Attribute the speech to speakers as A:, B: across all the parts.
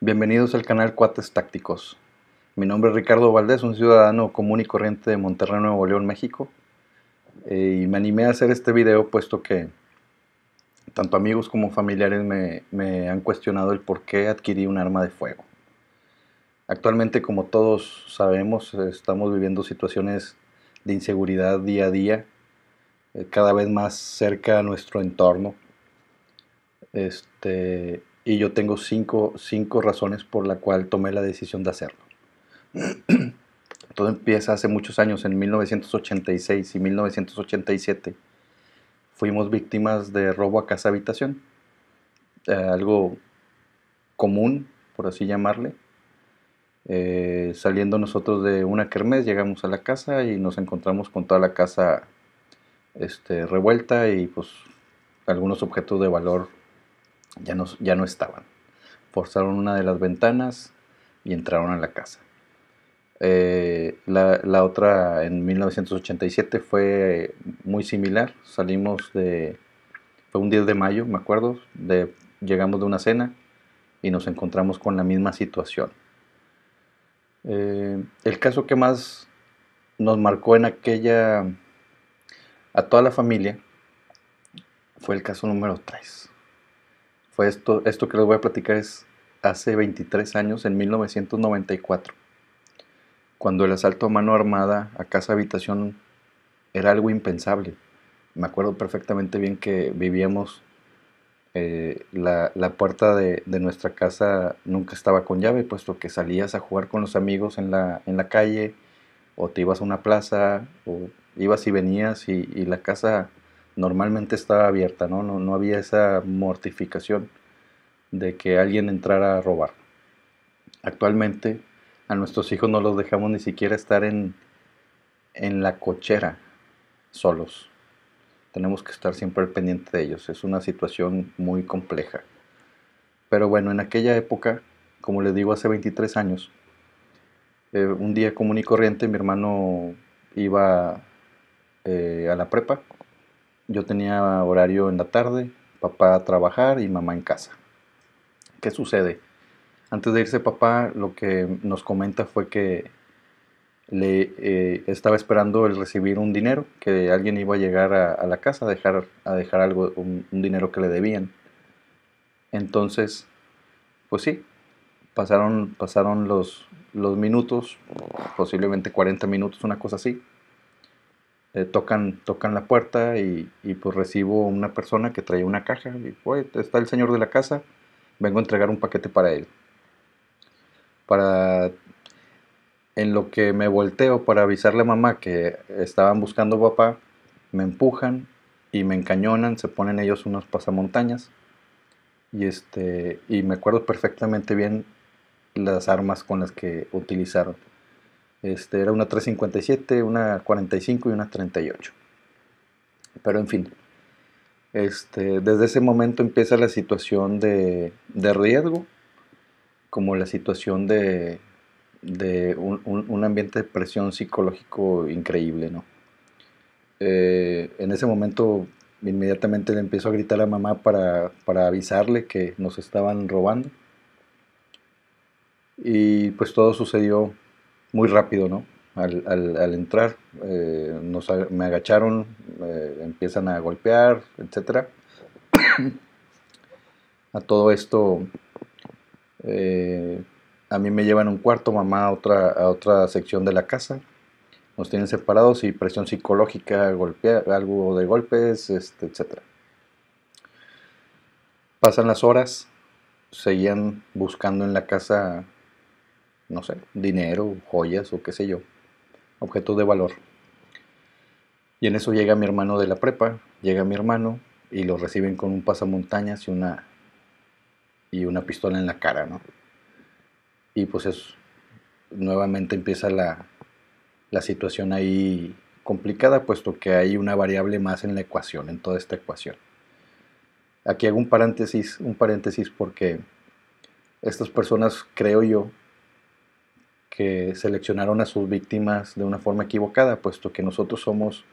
A: Bienvenidos al canal Cuates Tácticos. Mi nombre es Ricardo Valdés, un ciudadano común y corriente de Monterrey, Nuevo León, México. Eh, y me animé a hacer este video puesto que tanto amigos como familiares me, han cuestionado el por qué adquirí un arma de fuego. Actualmente, como todos sabemos, estamos viviendo situaciones de inseguridad día a día, eh, cada vez más cerca a nuestro entorno. Este, y yo tengo cinco, razones por la cual tomé la decisión de hacerlo. Todo empieza hace muchos años, en 1986 y 1987. Fuimos víctimas de robo a casa habitación, eh, algo común, por así llamarle. Eh, saliendo nosotros de una kermés, llegamos a la casa y nos encontramos con toda la casa este, revuelta y pues algunos objetos de valor ya no, estaban. Forzaron una de las ventanas y entraron a la casa. Eh, la, otra en 1987 fue muy similar. Salimos de. Fue un 10 de mayo, me acuerdo. De, llegamos de una cena y nos encontramos con la misma situación. Eh, el caso que más nos marcó en aquella. a toda la familia fue el caso número 3 esto, esto que les voy a platicar es hace 23 años, en 1994, cuando el asalto a mano armada a casa-habitación era algo impensable. Me acuerdo perfectamente bien que vivíamos, eh, la, puerta de, nuestra casa nunca estaba con llave, puesto que salías a jugar con los amigos en la, en la calle, o te ibas a una plaza, o ibas y venías y, y la casa normalmente estaba abierta, ¿no? No, no había esa mortificación de que alguien entrara a robar. Actualmente a nuestros hijos no los dejamos ni siquiera estar en, la cochera solos. Tenemos que estar siempre al pendiente de ellos. Es una situación muy compleja. Pero bueno, en aquella época, como les digo, hace 23 años, eh, un día común y corriente mi hermano iba eh, a la prepa yo tenía horario en la tarde, papá a trabajar y mamá en casa. ¿Qué sucede? Antes de irse papá, lo que nos comenta fue que le eh, estaba esperando el recibir un dinero, que alguien iba a llegar a, la casa a dejar, a dejar algo, un, un, dinero que le debían. Entonces, pues sí, pasaron, pasaron los, los minutos, posiblemente 40 minutos, una cosa así, eh, tocan, tocan la puerta y, y, pues recibo una persona que trae una caja. Y, pues está el señor de la casa, vengo a entregar un paquete para él. Para en lo que me volteo para avisarle a mamá que estaban buscando papá, me empujan y me encañonan, se ponen ellos unos pasamontañas. Y este y me acuerdo perfectamente bien las armas con las que utilizaron. Este, era una 357, una 45 y una 38. Pero en fin, este, desde ese momento empieza la situación de, riesgo, como la situación de, un, ambiente de presión psicológico increíble, ¿no? Eh, en ese momento inmediatamente le empiezo a gritar a mamá para, para, avisarle que nos estaban robando. Y pues todo sucedió muy rápido, ¿no? Al, entrar, eh, nos, me agacharon, eh, empiezan a golpear, etc. a todo esto, eh, a mí me llevan a un cuarto, mamá a otra, a otra sección de la casa. Nos tienen separados y presión psicológica, golpea, algo de golpes, este, etcétera. Pasan las horas, seguían buscando en la casa no sé, dinero, joyas o qué sé yo, objetos de valor. Y en eso llega mi hermano de la prepa, llega mi hermano y lo reciben con un pasamontañas y una, y una pistola en la cara, Y pues es, nuevamente empieza la, la situación ahí complicada, puesto que hay una variable más en la ecuación, en toda esta ecuación. Aquí hago un paréntesis, un paréntesis porque estas personas, creo yo, que seleccionaron a sus víctimas de una forma equivocada, puesto que nosotros somos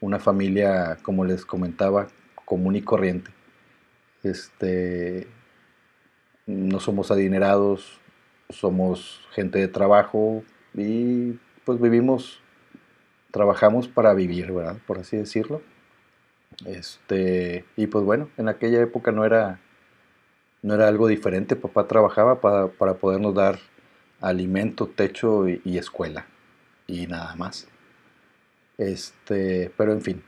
A: una familia, como les comentaba, común y corriente. Este, no somos adinerados, somos gente de trabajo y pues vivimos, trabajamos para vivir, ¿verdad? Por así decirlo. Este, y pues bueno, en aquella época no era, no era algo diferente, papá trabajaba para, para podernos dar alimento, techo y, escuela. Y nada más. Este, pero en fin.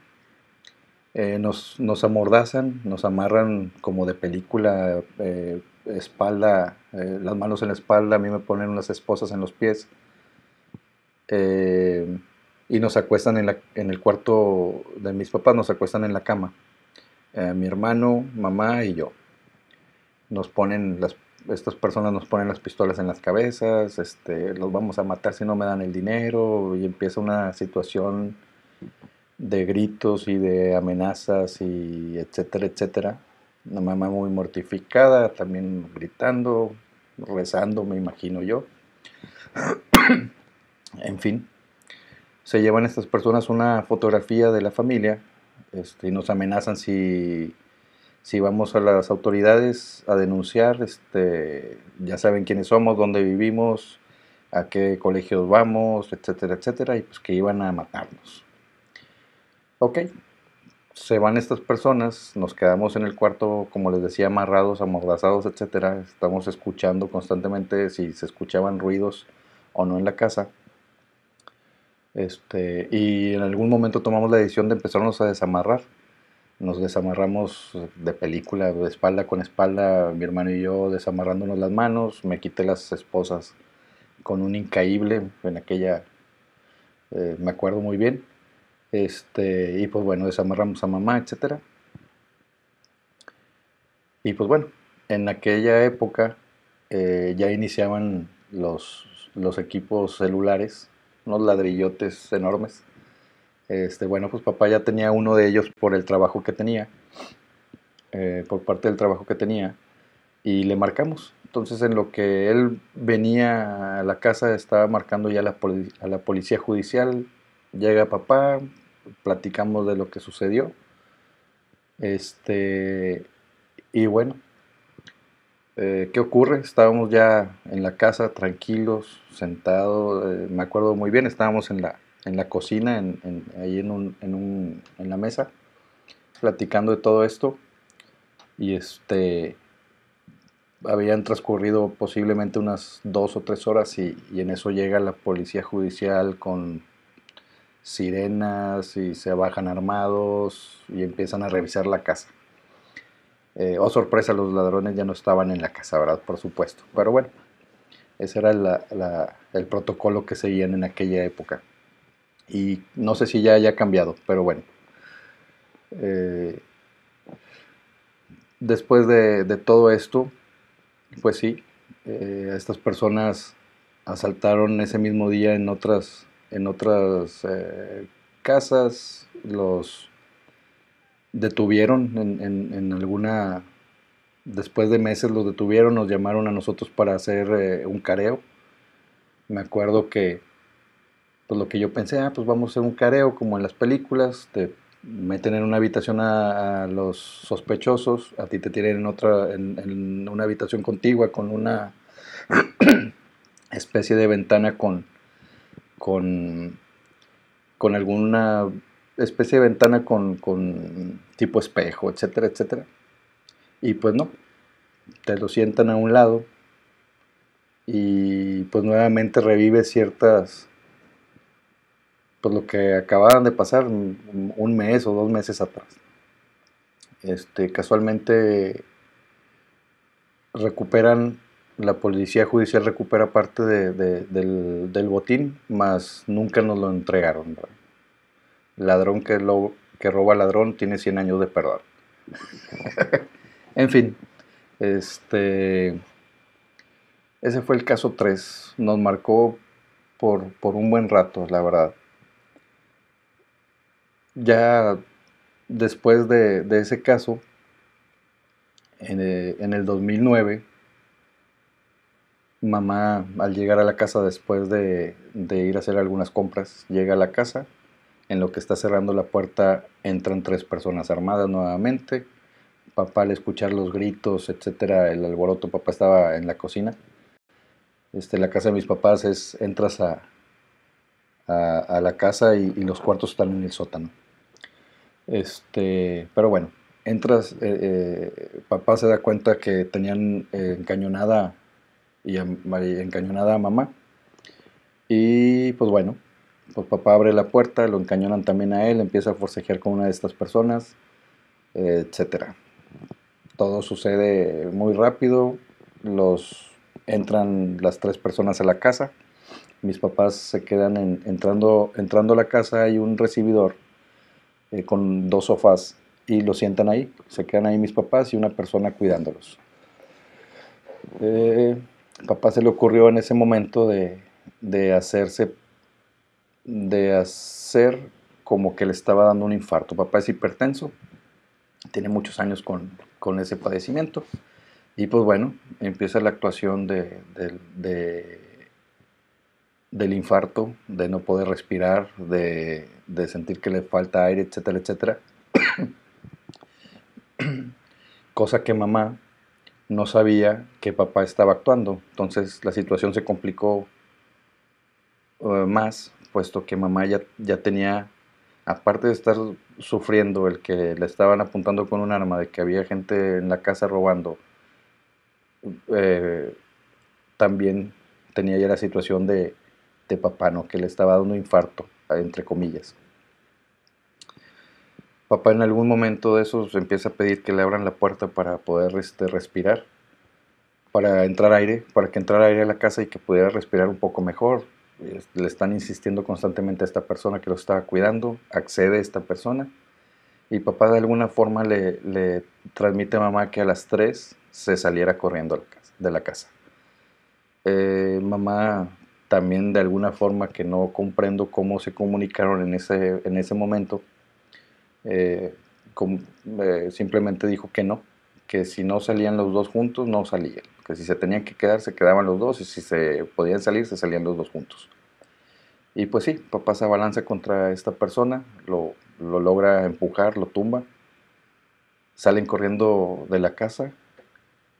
A: Eh, nos, nos, amordazan, nos amarran como de película, eh, espalda, eh, las manos en la espalda, a mí me ponen unas esposas en los pies y nos acuestan en, la, en, el cuarto de mis papás, nos acuestan en la cama, mi hermano, mamá y yo. Nos ponen las estas personas nos ponen las pistolas en las cabezas, este, los vamos a matar si no me dan el dinero, y empieza una situación de gritos y de amenazas y etcétera, etcétera. Una mamá muy mortificada, también gritando, rezando, me imagino yo. en fin, se llevan estas personas una fotografía de la familia este, y nos amenazan si si vamos a las autoridades a denunciar, este, ya saben quiénes somos, dónde vivimos, a qué colegios vamos, etcétera, etcétera, y pues que iban a matarnos. Ok, se van estas personas, nos quedamos en el cuarto, como les decía, amarrados, amordazados, etcétera, estamos escuchando constantemente si se escuchaban ruidos o no en la casa. Este, y en algún momento tomamos la decisión de empezarnos a desamarrar nos desamarramos de película, de espalda con espalda, mi hermano y yo desamarrándonos las manos, me quité las esposas con un incaíble en aquella, eh, me acuerdo muy bien, este, y pues bueno, desamarramos a mamá, etc. Y pues bueno, en aquella época eh, ya iniciaban los, los equipos celulares, unos ladrillotes enormes este, bueno, pues papá ya tenía uno de ellos por el trabajo que tenía, eh, por parte del trabajo que tenía, y le marcamos. Entonces, en lo que él venía a la casa, estaba marcando ya a la policía judicial. Llega papá, platicamos de lo que sucedió. Este, y bueno, eh, ¿qué ocurre? Estábamos ya en la casa, tranquilos, sentados. Eh, me acuerdo muy bien, estábamos en la, en la cocina, en, ahí en, la mesa, platicando de todo esto. Y este, habían transcurrido posiblemente unas dos o tres horas y, en eso llega la policía judicial con sirenas y se bajan armados y empiezan a revisar la casa. Eh, oh sorpresa, los ladrones ya no estaban en la casa, ¿verdad? Por supuesto. Pero bueno, ese era el protocolo que seguían en aquella época y no sé si ya haya cambiado, pero bueno. Eh, después de, todo esto, pues sí, eh, estas personas asaltaron ese mismo día en otras, en otras eh, casas, los detuvieron en, alguna, después de meses los detuvieron, nos llamaron a nosotros para hacer un careo. Me acuerdo que pues lo que yo pensé, ah, pues vamos a hacer un careo como en las películas, te meten en una habitación a, los sospechosos, a ti te tienen en otra, en, en una habitación contigua con una especie de ventana con, con, con alguna especie de ventana con, con tipo espejo, etcétera, etcétera. Y pues no, te lo sientan a un lado y pues nuevamente revive ciertas pues lo que acababan de pasar un mes o dos meses atrás. Este, casualmente recuperan, la policía judicial recupera parte del, botín, más nunca nos lo entregaron. Ladrón que, que roba ladrón tiene 100 años de perdón. en fin, este, ese fue el caso 3. Nos marcó por un buen rato, la verdad ya después de, ese caso, en, eh, el 2009, mamá al llegar a la casa después de, de, ir a hacer algunas compras, llega a la casa, en lo que está cerrando la puerta entran tres personas armadas nuevamente, papá al escuchar los gritos, etcétera, el alboroto, papá estaba en la cocina. Este, la casa de mis papás es, entras a, a, la casa y, los cuartos están en el sótano. Este, pero bueno, entras, eh, eh, papá se da cuenta que tenían eh, encañonada y encañonada a mamá. Y pues bueno, pues papá abre la puerta, lo encañonan también a él, empieza a forcejear con una de estas personas, etcétera. Todo sucede muy rápido, los entran las tres personas a la casa mis papás se quedan entrando, entrando a la casa, hay un recibidor eh, con dos sofás y lo sientan ahí, se quedan ahí mis papás y una persona cuidándolos. Eh, papá se le ocurrió en ese momento de, hacerse, de hacer como que le estaba dando un infarto. Papá es hipertenso, tiene muchos años con, ese padecimiento y pues bueno, empieza la actuación de del infarto, de no poder respirar, de, sentir que le falta aire, etcétera, etcétera. Cosa que mamá no sabía que papá estaba actuando. Entonces la situación se complicó eh, más, puesto que mamá ya, ya tenía, aparte de estar sufriendo el que le estaban apuntando con un arma, de que había gente en la casa robando, eh, también tenía ya la situación de de papá, Que le estaba dando un infarto, entre comillas. Papá en algún momento de esos empieza a pedir que le abran la puerta para poder este, respirar, para entrar aire, para que entrara aire a la casa y que pudiera respirar un poco mejor. Le están insistiendo constantemente a esta persona que lo estaba cuidando, accede a esta persona y papá de alguna forma le, transmite a mamá que a las 3 se saliera corriendo de la casa. Eh, mamá también de alguna forma que no comprendo cómo se comunicaron en ese, en ese momento, eh, eh, simplemente dijo que no, que si no salían los dos juntos, no salían, que si se tenían que quedar, se quedaban los dos, y si se podían salir, se salían los dos juntos. Y pues sí, papá se abalanza contra esta persona, lo, lo logra empujar, lo tumba, salen corriendo de la casa,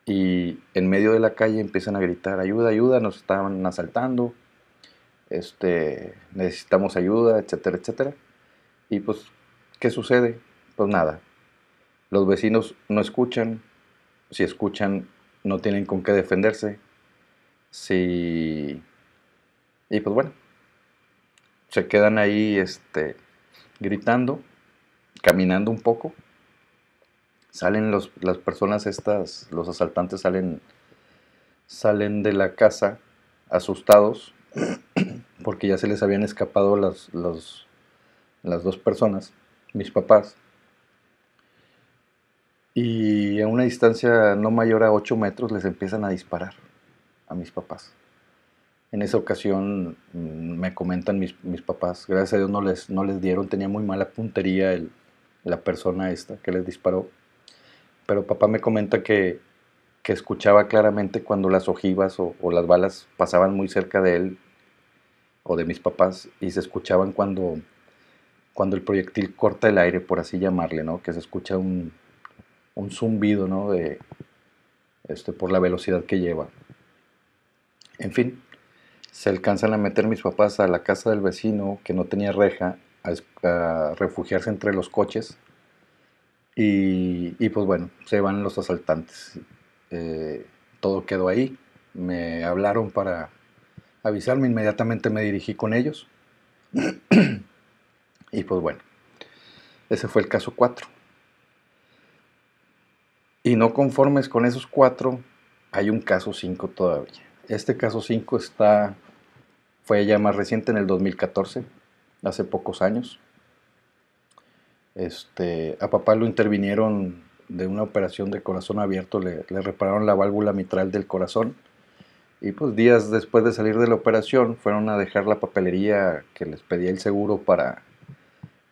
A: y en medio de la calle empiezan a gritar, ayuda, ayuda, nos están asaltando, este, necesitamos ayuda, etcétera, etcétera. Y pues, ¿qué sucede? Pues nada, los vecinos no escuchan, si escuchan no tienen con qué defenderse, si... Y pues bueno, se quedan ahí este, gritando, caminando un poco, salen las personas estas, los asaltantes salen, salen de la casa asustados porque ya se les habían escapado las, dos personas, mis papás. Y a una distancia no mayor a 8 metros les empiezan a disparar a mis papás. En esa ocasión mm, me comentan mis, papás, gracias a Dios no les, no les dieron, tenía muy mala puntería la persona esta que les disparó pero papá me comenta que, escuchaba claramente cuando las ojivas o, las balas pasaban muy cerca de él o de mis papás y se escuchaban cuando, cuando el proyectil corta el aire, por así llamarle, ¿no? Que se escucha un, zumbido, ¿no? De, este, por la velocidad que lleva. En fin, se alcanzan a meter mis papás a la casa del vecino que no tenía reja, a refugiarse entre los coches y, pues bueno, se van los asaltantes. Eh, todo quedó ahí. Me hablaron para avisarme, inmediatamente me dirigí con ellos. y pues bueno, ese fue el caso 4. Y no conformes con esos cuatro, hay un caso 5 todavía. Este caso 5 está, fue ya más reciente en el 2014, hace pocos años. Este, a papá lo intervinieron de una operación de corazón abierto, le, repararon la válvula mitral del corazón. Y pues días después de salir de la operación fueron a dejar la papelería que les pedía el seguro para,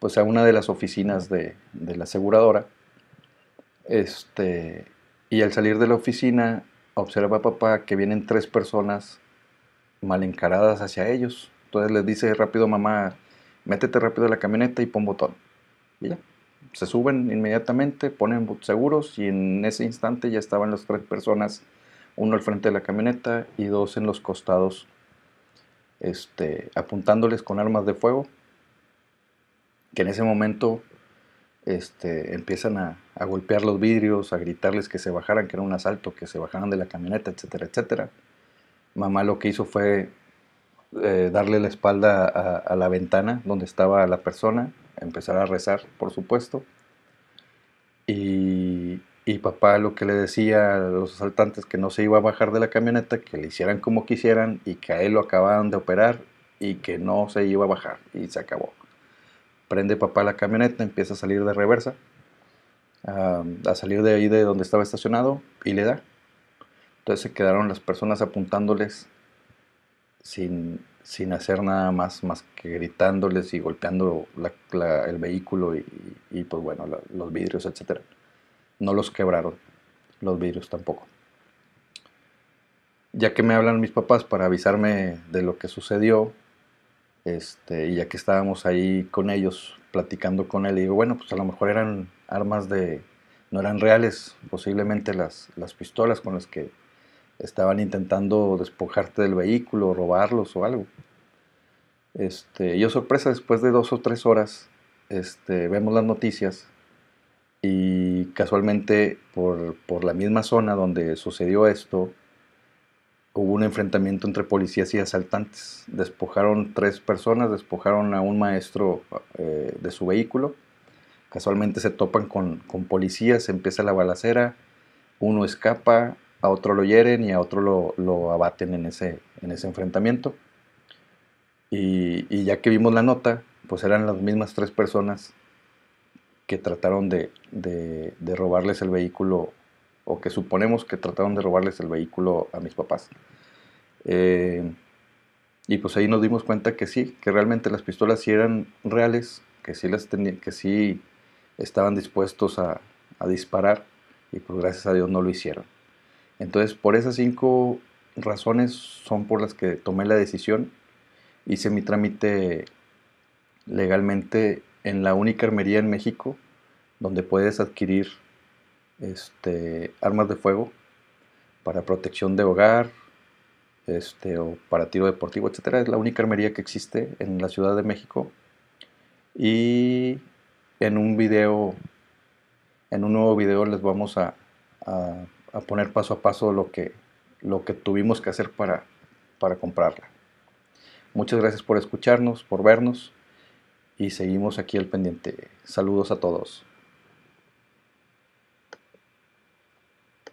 A: pues a una de las oficinas de, la aseguradora. Este, y al salir de la oficina observa papá que vienen tres personas mal encaradas hacia ellos. Entonces les dice rápido mamá, métete rápido a la camioneta y pon botón y ya, se suben inmediatamente, ponen seguros y en ese instante ya estaban las tres personas, uno al frente de la camioneta y dos en los costados, este, apuntándoles con armas de fuego, que en ese momento este, empiezan a, golpear los vidrios, a gritarles que se bajaran, que era un asalto, que se bajaran de la camioneta, etcétera, etcétera. Mamá lo que hizo fue eh, darle la espalda a la ventana donde estaba la persona empezar a rezar, por supuesto. Y, papá lo que le decía a los asaltantes que no se iba a bajar de la camioneta, que le hicieran como quisieran y que a él lo acababan de operar y que no se iba a bajar y se acabó. Prende papá la camioneta, empieza a salir de reversa, a, a salir de ahí de donde estaba estacionado y le da. Entonces se quedaron las personas apuntándoles sin, sin hacer nada más más que gritándoles y golpeando el vehículo y, pues bueno, los vidrios, etc. No los quebraron, los vidrios tampoco. Ya que me hablan mis papás para avisarme de lo que sucedió, este, y ya que estábamos ahí con ellos platicando con él, y bueno, pues a lo mejor eran armas de, no eran reales, posiblemente las, las pistolas con las que estaban intentando despojarte del vehículo, robarlos o algo. Este, yo sorpresa, después de dos o tres horas, este, vemos las noticias y casualmente por, la misma zona donde sucedió esto, hubo un enfrentamiento entre policías y asaltantes. Despojaron tres personas, despojaron a un maestro eh, de su vehículo. Casualmente se topan con, con policías, empieza la balacera, uno escapa, a otro lo hieren y a otro lo, lo abaten en ese, en ese enfrentamiento. Y, ya que vimos la nota, pues eran las mismas tres personas que trataron de, de, robarles el vehículo, o que suponemos que trataron de robarles el vehículo a mis papás. Eh, y pues ahí nos dimos cuenta que sí, que realmente las pistolas sí eran reales, que sí, las que sí estaban dispuestos a, a disparar, y pues gracias a Dios no lo hicieron. Entonces, por esas cinco razones son por las que tomé la decisión. Hice mi trámite legalmente en la única armería en México donde puedes adquirir este, armas de fuego para protección de hogar este, o para tiro deportivo, etc. Es la única armería que existe en la Ciudad de México. Y en un video, en un nuevo video les vamos a a poner paso a paso lo que, lo que tuvimos que hacer para, para comprarla. Muchas gracias por escucharnos, por vernos y seguimos aquí al pendiente. Saludos a todos.